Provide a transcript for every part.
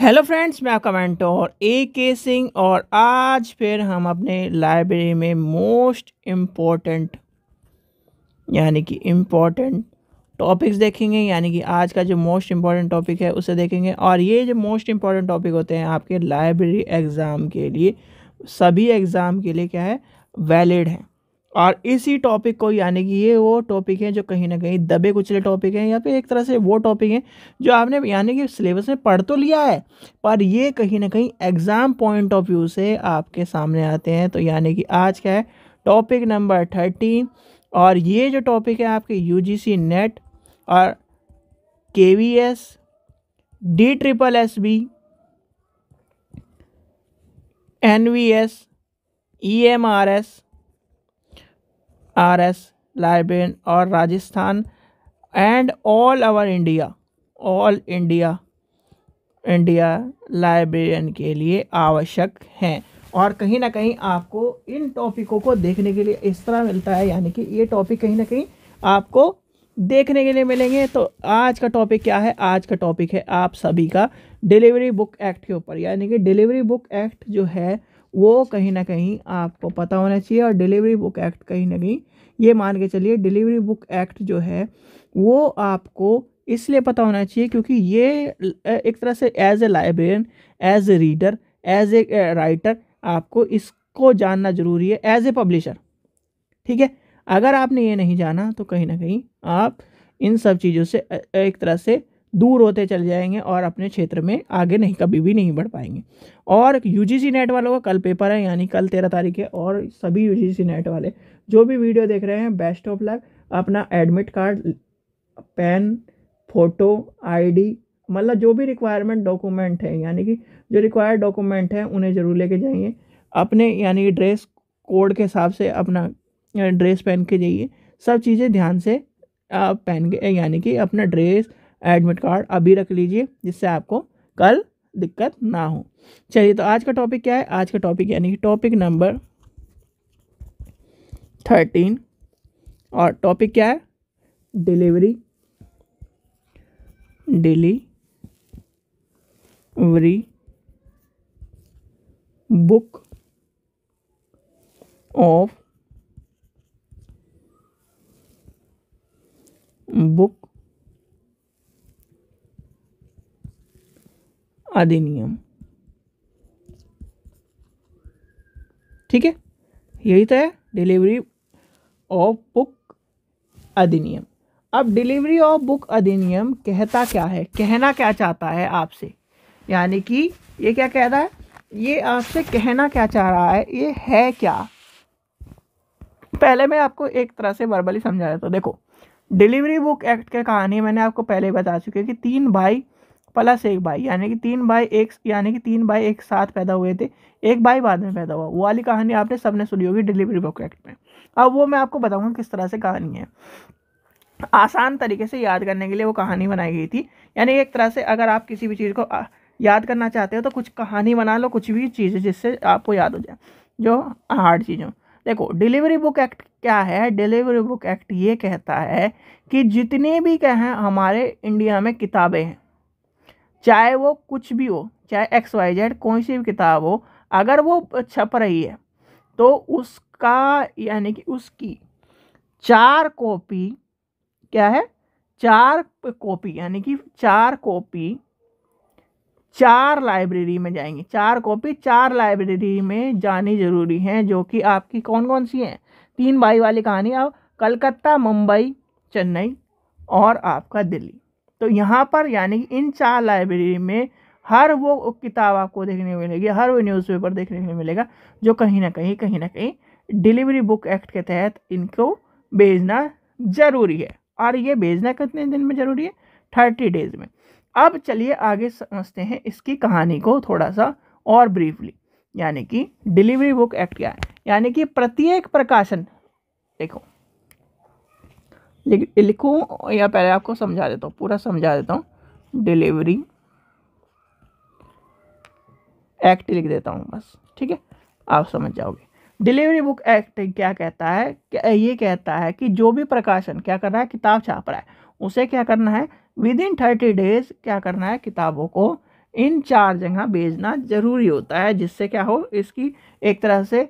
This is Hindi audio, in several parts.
हेलो फ्रेंड्स मैं आपका मेंटोर ए के सिंह और आज फिर हम अपने लाइब्रेरी में मोस्ट इम्पोर्टेंट यानी कि इम्पोर्टेंट टॉपिक्स देखेंगे यानी कि आज का जो मोस्ट इम्पॉर्टेंट टॉपिक है उसे देखेंगे और ये जो मोस्ट इम्पॉर्टेंट टॉपिक होते हैं आपके लाइब्रेरी एग्ज़ाम के लिए सभी एग्ज़ाम के लिए क्या है वैलिड हैं और इसी टॉपिक को यानी कि ये वो टॉपिक हैं जो कहीं ना कहीं दबे कुचले टॉपिक हैं या फिर एक तरह से वो टॉपिक हैं जो आपने यानी कि सिलेबस में पढ़ तो लिया है पर ये कहीं ना कहीं एग्ज़ाम पॉइंट ऑफ व्यू से आपके सामने आते हैं तो यानी कि आज क्या है टॉपिक नंबर थर्टीन और ये जो टॉपिक है आपके यू नेट और K V S D triple S B N V S E M R S R S librarian और Rajasthan and all our India all India India librarian के लिए आवश्यक हैं और कहीं ना कहीं आपको इन टॉपिकों को देखने के लिए इस तरह मिलता है यानी कि ये टॉपिक कहीं ना कहीं आपको देखने के लिए मिलेंगे तो आज का टॉपिक क्या है आज का टॉपिक है आप सभी का डिलीवरी बुक एक्ट के ऊपर यानी कि डिलीवरी बुक एक्ट जो है वो कहीं ना कहीं आपको पता होना चाहिए और डिलीवरी बुक एक्ट कहीं ना कहीं ये मान के चलिए डिलीवरी बुक एक्ट जो है वो आपको इसलिए पता होना चाहिए क्योंकि ये एक तरह से as a librarian as a reader as a writer आपको इसको जानना ज़रूरी है एज ए पब्लिशर ठीक है अगर आपने ये नहीं जाना तो कहीं ना कहीं आप इन सब चीज़ों से एक तरह से दूर होते चले जाएंगे और अपने क्षेत्र में आगे नहीं कभी भी नहीं बढ़ पाएंगे और यूजीसी नेट वालों का कल पेपर है यानी कल तेरह तारीख है और सभी यूजीसी नेट वाले जो भी वीडियो देख रहे हैं बेस्ट ऑफ लक अपना admit card pen photo ID मतलब जो भी रिक्वायरमेंट डॉक्यूमेंट है यानी कि जो रिक्वायर्ड डॉक्यूमेंट है उन्हें ज़रूर लेके जाइए अपने यानी ड्रेस कोड के हिसाब से अपना ड्रेस पहन के जाइए सब चीज़ें ध्यान से पहन के यानी कि अपना ड्रेस एडमिट कार्ड अभी रख लीजिए जिससे आपको कल दिक्कत ना हो चलिए तो आज का टॉपिक क्या है आज का टॉपिक यानी कि टॉपिक नंबर थर्टीन और टॉपिक क्या है delivery delivery book of book अधिनियम ठीक है यही तो है डिलीवरी ऑफ बुक अधिनियम अब डिलीवरी ऑफ बुक अधिनियम कहता क्या है कहना क्या चाहता है आपसे यानी कि ये क्या कह रहा है ये आपसे कहना क्या चाह रहा है ये है क्या पहले मैं आपको एक तरह से बर्बली समझा रहा था देखो डिलीवरी बुक एक्ट के कहानी मैंने आपको पहले बता चुकी है कि तीन भाई प्लस एक भाई यानी कि तीन भाई एक यानी कि तीन भाई एक साथ पैदा हुए थे एक भाई बाद में पैदा हुआ वो वाली कहानी आपने सबने सुनी होगी डिलीवरी बुक एक्ट में अब वो मैं आपको बताऊंगा किस तरह से कहानी है आसान तरीके से याद करने के लिए वो कहानी बनाई गई थी यानी एक तरह से अगर आप किसी भी चीज़ को याद करना चाहते हो तो कुछ कहानी बना लो कुछ भी चीज़ जिससे आपको याद हो जाए जो हार्ड चीज़ हो देखो डिलीवरी बुक एक्ट क्या है डिलीवरी बुक एक्ट ये कहता है कि जितने भी क्या हैं हमारे इंडिया में किताबें हैं चाहे वो कुछ भी हो चाहे एक्स वाई जेड कोई सी भी किताब हो अगर वो छप रही है तो उसका यानी कि उसकी चार कॉपी क्या है चार कॉपी यानी कि चार कॉपी चार लाइब्रेरी में जाएंगी चार कॉपी चार लाइब्रेरी में जानी ज़रूरी हैं जो कि आपकी कौन कौन सी हैं तीन भाई वाली कहानी अब कलकत्ता मुंबई चेन्नई और आपका दिल्ली तो यहाँ पर यानी कि इन चार लाइब्रेरी में हर वो किताब आपको देखने को मिलेगी हर वो न्यूज़पेपर देखने को मिलेगा जो कहीं ना कहीं कहीं ना कहीं डिलीवरी बुक एक्ट के तहत इनको भेजना ज़रूरी है और ये भेजना कितने दिन में ज़रूरी है थर्टी डेज़ में अब चलिए आगे समझते हैं इसकी कहानी को थोड़ा सा और ब्रीफली यानी कि डिलीवरी बुक एक्ट क्या है यानी कि प्रत्येक प्रकाशन देखो लिखूँ या पहले आपको समझा देता हूँ पूरा समझा देता हूँ डिलीवरी एक्ट लिख देता हूँ बस ठीक है आप समझ जाओगे डिलीवरी बुक एक्ट क्या कहता है ये कहता है कि जो भी प्रकाशन क्या कर रहा है किताब छाप रहा है उसे क्या करना है विद इन थर्टी डेज क्या करना है किताबों को इन चार जगह भेजना जरूरी होता है जिससे क्या हो इसकी एक तरह से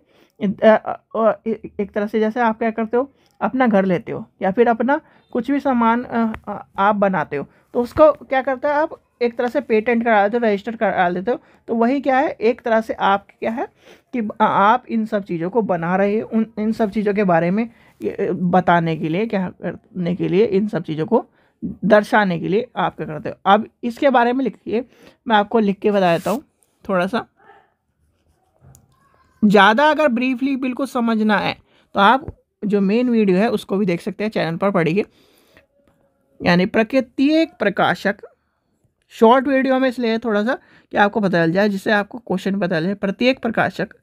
एक तरह से जैसे आप क्या करते हो अपना घर लेते हो या फिर अपना कुछ भी सामान आप बनाते हो तो उसको क्या करते हो आप एक तरह से पेटेंट करा देते हो रजिस्टर करा देते हो तो वही क्या है एक तरह से आप क्या है कि आप इन सब चीज़ों को बना रहे हो उन इन सब चीज़ों के बारे में बताने के लिए क्या करने के लिए इन सब चीज़ों को दर्शाने के लिए आप क्या करते हो अब इसके बारे में लिखिए मैं आपको लिख के बता देता हूँ थोड़ा सा ज़्यादा अगर ब्रीफली बिल्कुल समझना है तो आप जो मेन वीडियो है उसको भी देख सकते हैं चैनल पर पढ़िए यानी प्रत्येक प्रकाशक शॉर्ट वीडियो में इसलिए थोड़ा सा कि आपको पता चल जाए जिससे आपको क्वेश्चन पता चल जाए प्रत्येक प्रकाशक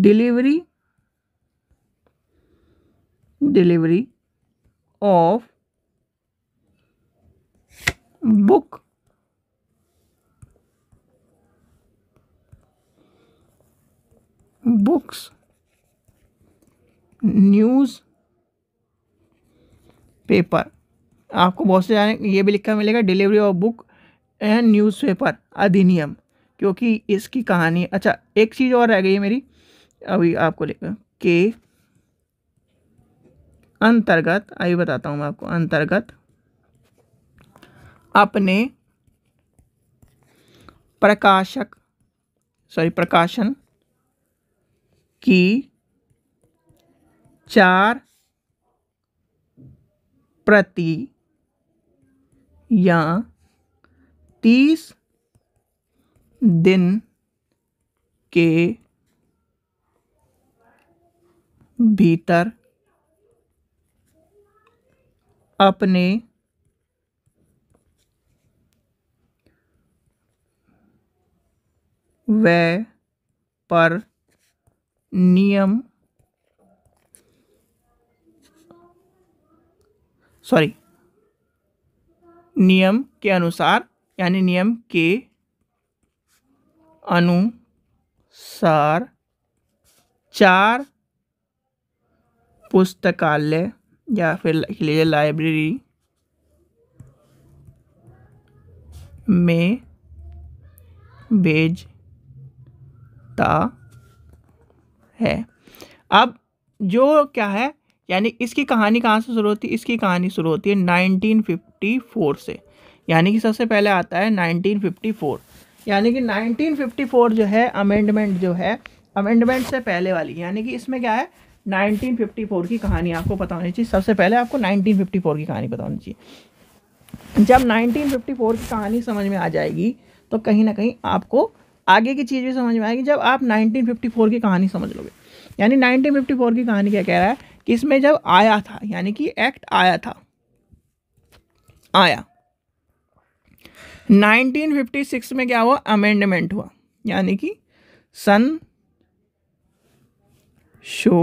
delivery delivery of book books, news paper आपको बहुत से जाने ये भी लिखा मिलेगा delivery of book and news paper अधिनियम क्योंकि इसकी कहानी अच्छा एक चीज़ और रह गई है मेरी अभी आपको लिखा के अंतर्गत अभी बताता हूँ मैं आपको अंतर्गत अपने प्रकाशक सॉरी प्रकाशन की चार प्रति या तीस दिन के भीतर अपने वे पर नियम सॉरी नियम के अनुसार यानी नियम के अनुसार चार पुस्तकालय या फिर लीजिए लाइब्रेरी में भेजता है अब जो क्या है यानी इसकी कहानी कहाँ से शुरू होती है इसकी कहानी शुरू होती है 1954 से यानी कि सबसे पहले आता है 1954 यानी कि 1954 जो है अमेंडमेंट जो है अमेंडमेंट से पहले वाली यानी कि इसमें क्या है 1954 की कहानी आपको पता होनी चाहिए सबसे पहले आपको 1954 की कहानी पता होनी चाहिए जब 1954 की कहानी समझ में आ जाएगी तो कहीं ना कहीं आपको आगे की चीज़ भी समझ में आएगी जब आप 1954 की कहानी समझ लोगे यानी 1954 की कहानी क्या कह रहा है कि इसमें जब आया था यानी कि एक्ट आया था आया 1956 में क्या हुआ अमेंडमेंट हुआ यानी कि सन शो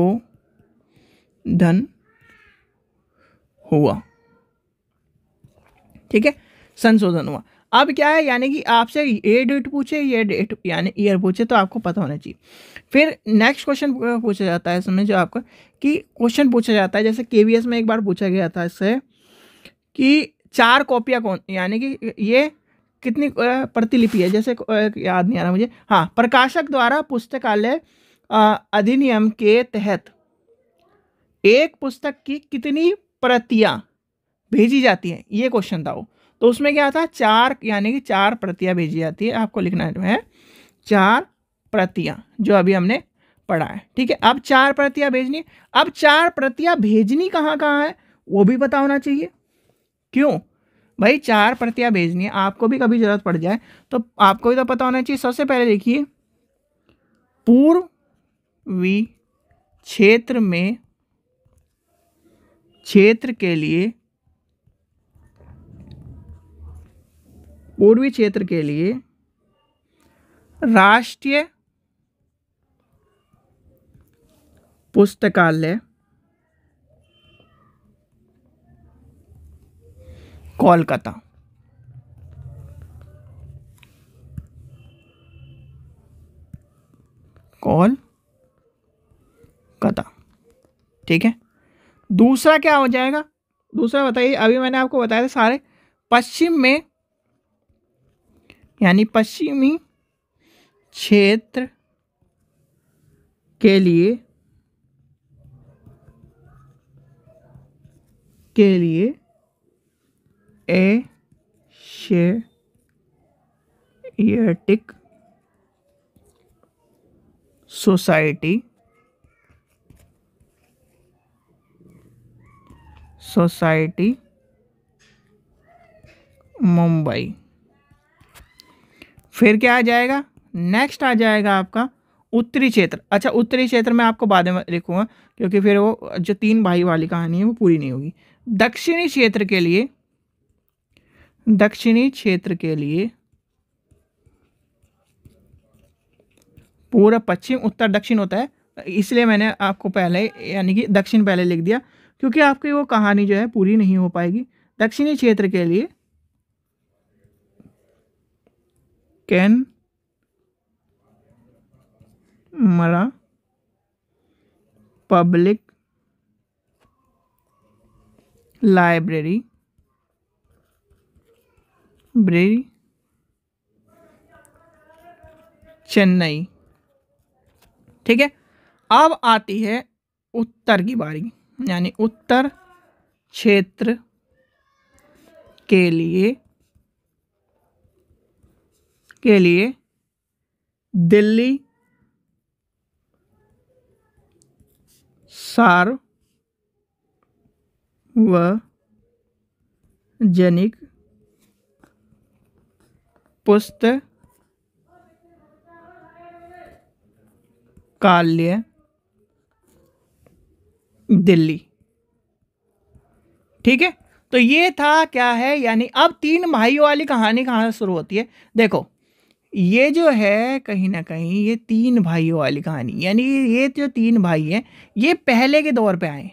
धन हुआ ठीक है संशोधन हुआ अब क्या है यानी कि आपसे ये डेट पूछे ये डेट यानी ईयर पूछे तो आपको पता होना चाहिए फिर नेक्स्ट क्वेश्चन पूछा जाता है इसमें जो आपको कि क्वेश्चन पूछा जाता है जैसे के में एक बार पूछा गया था इससे कि चार कॉपियाँ कौन यानी कि ये कितनी प्रतिलिपि है जैसे याद नहीं आ रहा मुझे हाँ प्रकाशक द्वारा पुस्तकालय अधिनियम के तहत एक पुस्तक की कितनी प्रतियां भेजी जाती हैं ये क्वेश्चन था वो तो उसमें क्या होता है चार यानी कि चार प्रतियाँ भेजी जाती है आपको लिखना जो है चार प्रतियाँ जो अभी हमने पढ़ा है ठीक है अब चार प्रतियाँ भेजनी अब चार प्रतियाँ भेजनी कहाँ कहाँ है वो भी पता होना चाहिए क्यों भाई चार प्रतियाँ भेजनी है आपको भी कभी ज़रूरत पड़ जाए तो आपको भी तो पता होना चाहिए सबसे पहले देखिए पूर्वी क्षेत्र में क्षेत्र के लिए पूर्वी क्षेत्र के लिए राष्ट्रीय पुस्तकालय कोलकाता कता ठीक है दूसरा क्या हो जाएगा दूसरा बताइए अभी मैंने आपको बताया था सारे पश्चिम में यानी पश्चिमी क्षेत्र के लिए के लिए एशियाटिक सोसाइटी सोसाइटी मुंबई फिर क्या आ जाएगा नेक्स्ट आ जाएगा आपका उत्तरी क्षेत्र अच्छा उत्तरी क्षेत्र में आपको बाद में लिखूँगा क्योंकि फिर वो जो तीन भाई वाली कहानी है वो पूरी नहीं होगी दक्षिणी क्षेत्र के लिए दक्षिणी क्षेत्र के लिए पूरा पश्चिम उत्तर दक्षिण होता है इसलिए मैंने आपको पहले यानी कि दक्षिण पहले लिख दिया क्योंकि आपकी वो कहानी जो है पूरी नहीं हो पाएगी दक्षिणी क्षेत्र के लिए कैन मरा पब्लिक लाइब्रेरी ब्रेरी चेन्नई ठीक है अब आती है उत्तर की बारी यानी उत्तर क्षेत्र के लिए के लिए दिल्ली पुस्त पुस्तकालय दिल्ली ठीक है तो ये था क्या है यानी अब तीन भाइयों वाली कहानी कहाँ से शुरू होती है देखो ये जो है कहीं ना कहीं ये तीन भाइयों वाली कहानी यानी ये जो तीन भाई हैं ये पहले के दौर पे आए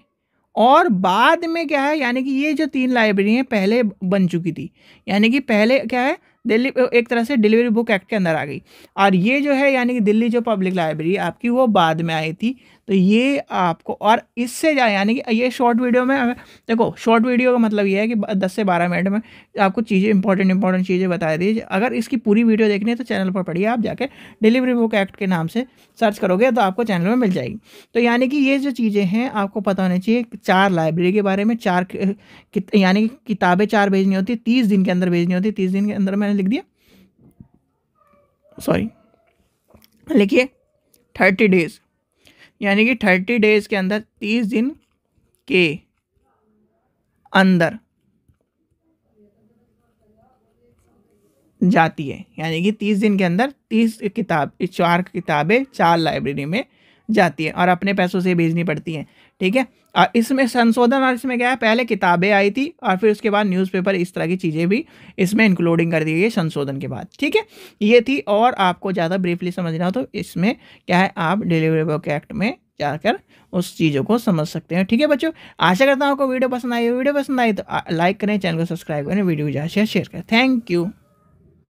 और बाद में क्या है यानी कि ये जो तीन लाइब्रेरी हैं पहले बन चुकी थी यानी कि पहले क्या है दिल्ली एक तरह से डिलीवरी बुक एक्ट के अंदर आ गई और ये जो है यानी कि दिल्ली जो पब्लिक लाइब्रेरी आपकी वो बाद में आई थी तो ये आपको और इससे जाए यानी कि ये शॉर्ट वीडियो में अगर देखो शॉर्ट वीडियो का मतलब ये है कि दस से बारह मिनट में आपको चीज़ें इंपॉर्टेंट इंपॉर्टेंट चीज़ें बता दी अगर इसकी पूरी वीडियो देखनी है तो चैनल पर पढ़िए आप जाके डिलीवरी बुक एक्ट के नाम से सर्च करोगे तो आपको चैनल में मिल जाएगी तो यानी कि ये जो चीज़ें हैं आपको पता होना चाहिए चार लाइब्रेरी के बारे में चार यानी कि किताबें चार भेजनी होती है तीस दिन के अंदर भेजनी होती है तीस दिन के अंदर में मैंने लिख दिया सॉरी लिखिए थर्टी डेज यानी कि थर्टी डेज के अंदर तीस दिन के अंदर जाती है यानी कि तीस दिन के अंदर तीस किताब चार किताबें चार लाइब्रेरी में जाती है और अपने पैसों से भेजनी पड़ती है ठीक है और इसमें संशोधन और इसमें क्या है पहले किताबें आई थी और फिर उसके बाद न्यूज़पेपर इस तरह की चीज़ें भी इसमें इंक्लूडिंग कर दी गई संशोधन के बाद ठीक है ये थी और आपको ज़्यादा ब्रीफली समझना हो तो इसमें क्या है आप डिलीवरी वर्क एक्ट में जाकर उस चीज़ों को समझ सकते हैं ठीक है बच्चों आशा करता हूँ आपको वीडियो पसंद आई वीडियो पसंद आई तो लाइक करें चैनल को सब्सक्राइब करें वीडियो ज़्यादा शेयर करें थैंक यू